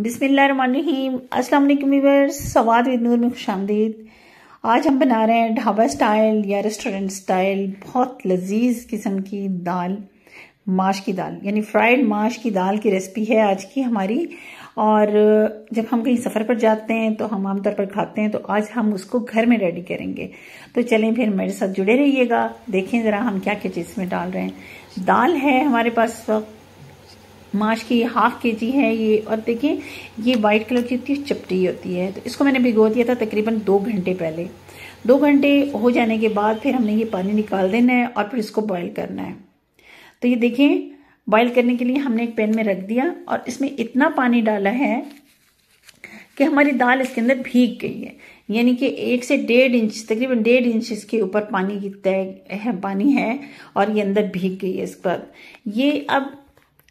rim असलमर्स सवाद with नूर में खुश आज हम बना रहे हैं ढाबा स्टाइल या रेस्टोरेंट स्टाइल बहुत लजीज किस्म की दाल माश की दाल यानी फ्राइड माश की दाल की रेसिपी है आज की हमारी और जब हम कहीं सफ़र पर जाते हैं तो हम आमतौर पर खाते हैं तो आज हम उसको घर में रेडी करेंगे तो चलें फिर मेरे साथ जुड़े रहिएगा देखें ज़रा हम क्या क्या चीज़ में डाल रहे हैं दाल है हमारे पास वक्त मार्च की हाफ के जी है ये और देखिए ये वाइट कलर की होती है चपटी होती है तो इसको मैंने भिगो दिया था तकरीबन दो घंटे पहले दो घंटे हो जाने के बाद फिर हमने ये पानी निकाल देना है और फिर इसको बॉयल करना है तो ये देखें बॉयल करने के लिए हमने एक पैन में रख दिया और इसमें इतना पानी डाला है कि हमारी दाल इसके अंदर भीग गई है यानी कि एक से डेढ़ इंच तकरीबन डेढ़ इंच इसके ऊपर पानी की तय है पानी है और ये अंदर भीग गई है इस पर ये अब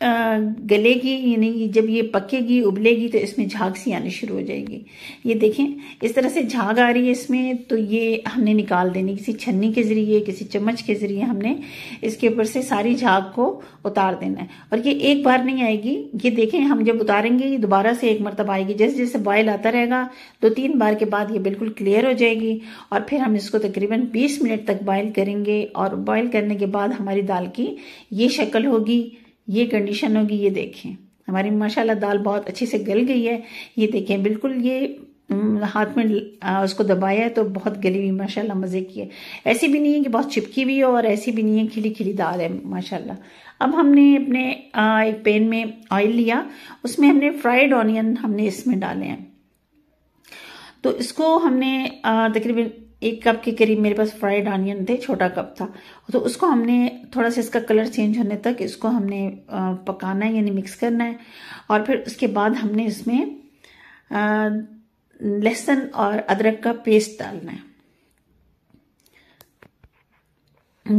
गलेगी यानी जब ये पकेगी उबलेगी तो इसमें झाग सी आनी शुरू हो जाएगी ये देखें इस तरह से झाग आ रही है इसमें तो ये हमने निकाल देनी किसी छन्नी के ज़रिए किसी चम्मच के ज़रिए हमने इसके ऊपर से सारी झाग को उतार देना है और ये एक बार नहीं आएगी ये देखें हम जब उतारेंगे ये दोबारा से एक मरतब आएगी जैसे जैसे बॉयल आता रहेगा दो तीन बार के बाद ये बिल्कुल क्लियर हो जाएगी और फिर हम इसको तकरीबन बीस मिनट तक बॉयल करेंगे और बॉयल करने के बाद हमारी दाल की ये शक्ल होगी ये कंडीशन होगी ये देखें हमारी माशाल्लाह दाल बहुत अच्छे से गल गई है ये देखें बिल्कुल ये हाथ में उसको दबाया है तो बहुत गली हुई माशाल्लाह मज़े की है ऐसी भी नहीं है कि बहुत चिपकी हुई है और ऐसी भी नहीं है खिली खिली दाल है माशाल्लाह अब हमने अपने एक पेन में ऑयल लिया उसमें हमने फ्राइड ऑनियन हमने इसमें डाले हैं तो इसको हमने तकरीबन एक कप के करीब मेरे पास फ्राइड ऑनियन थे छोटा कप था तो उसको हमने थोड़ा सा इसका कलर चेंज होने तक इसको हमने पकाना है यानी मिक्स करना है और फिर उसके बाद हमने इसमें लहसुन और अदरक का पेस्ट डालना है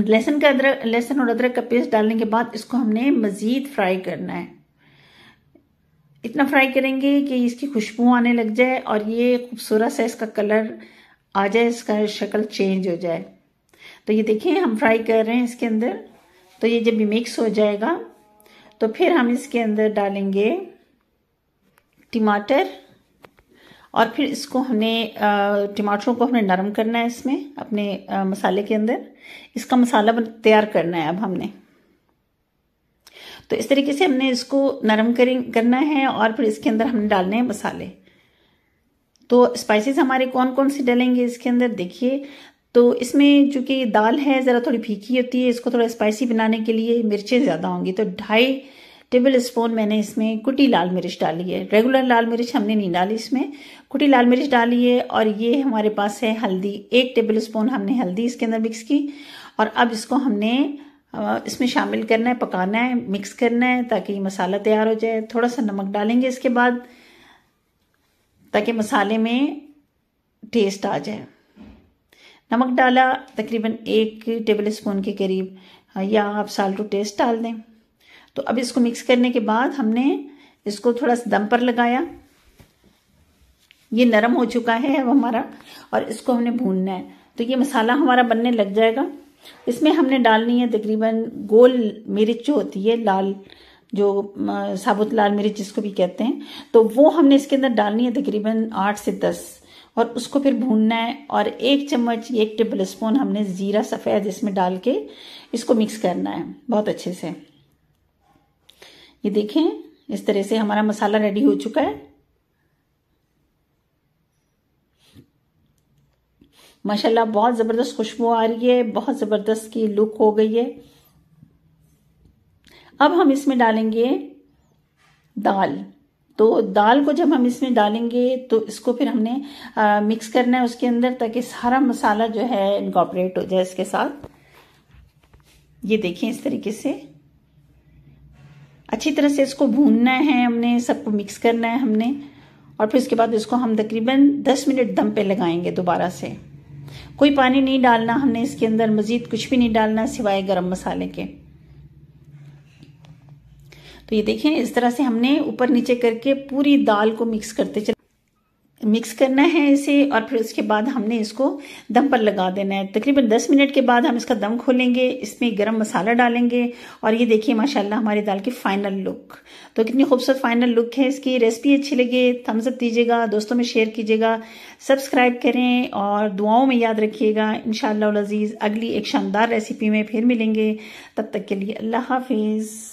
लहसुन का अदरक लहसुन और अदरक का पेस्ट डालने के बाद इसको हमने मज़ीद फ्राई करना है इतना फ्राई करेंगे कि इसकी खुशबू आने लग जाए और ये खूबसूरत सा इसका कलर आ जाए इसका शक्ल चेंज हो जाए तो ये देखिए हम फ्राई कर रहे हैं इसके अंदर तो ये जब मिक्स हो जाएगा तो फिर हम इसके अंदर डालेंगे टमाटर और फिर इसको हमने टमाटरों को हमने नरम करना है इसमें अपने मसाले के अंदर इसका मसाला तैयार करना है अब हमने तो इस तरीके से हमने इसको नरम करें करना है और फिर इसके अंदर हमने डालने हैं मसाले तो स्पाइसेस हमारे कौन कौन से डलेंगे इसके अंदर देखिए तो इसमें चूँकि दाल है ज़रा थोड़ी फीकी होती है इसको थोड़ा स्पाइसी बनाने के लिए मिर्चें ज़्यादा होंगी तो ढाई टेबल स्पून मैंने इसमें कुटी लाल मिर्च डाली है रेगुलर लाल मिर्च हमने नहीं डाली इसमें कुटी लाल मिर्च डाली है और ये हमारे पास है हल्दी एक टेबल स्पून हमने हल्दी इसके अंदर मिक्स की और अब इसको हमने इसमें शामिल करना है पकाना है मिक्स करना है ताकि मसाला तैयार हो जाए थोड़ा सा नमक डालेंगे इसके बाद ताकि मसाले में टेस्ट आ जाए नमक डाला तकरीबन एक टेबल स्पून के करीब हाँ, या आप साल्टू टू टेस्ट डाल दें तो अब इसको मिक्स करने के बाद हमने इसको थोड़ा सा दम पर लगाया ये नरम हो चुका है अब हमारा और इसको हमने भूनना है तो ये मसाला हमारा बनने लग जाएगा इसमें हमने डालनी है तकरीबन गोल मिर्च होती है लाल जो साबुत लाल मिर्च जिसको भी कहते हैं तो वो हमने इसके अंदर डालनी है तकरीबन आठ से दस और उसको फिर भूनना है और एक चम्मच एक टेबल स्पून हमने ज़ीरा सफ़ेद इसमें डाल के इसको मिक्स करना है बहुत अच्छे से ये देखें इस तरह से हमारा मसाला रेडी हो चुका है माशाल्लाह बहुत ज़बरदस्त खुशबू आ रही है बहुत ज़बरदस्त की लुक हो गई है अब हम इसमें डालेंगे दाल तो दाल को जब हम इसमें डालेंगे तो इसको फिर हमने आ, मिक्स करना है उसके अंदर ताकि सारा मसाला जो है इनकॉपरेट हो जाए इसके साथ ये देखें इस तरीके से अच्छी तरह से इसको भूनना है हमने सबको मिक्स करना है हमने और फिर उसके बाद इसको हम तकरीबन 10 मिनट दम पे लगाएंगे दोबारा से कोई पानी नहीं डालना हमने इसके अंदर मज़ीद कुछ भी नहीं डालना सिवाय गर्म मसाले के तो ये देखें इस तरह से हमने ऊपर नीचे करके पूरी दाल को मिक्स करते चले मिक्स करना है इसे और फिर उसके बाद हमने इसको दम पर लगा देना है तकरीबन 10 मिनट के बाद हम इसका दम खोलेंगे इसमें गरम मसाला डालेंगे और ये देखिए माशाल्लाह हमारी दाल की फाइनल लुक तो कितनी खूबसूरत फाइनल लुक है इसकी रेसिपी अच्छी लगे थम्स अप दीजिएगा दोस्तों में शेयर कीजिएगा सब्सक्राइब करें और दुआओं में याद रखिएगा इन शजीज अगली एक शानदार रेसिपी में फिर मिलेंगे तब तक के लिए अल्लाह हाफिज़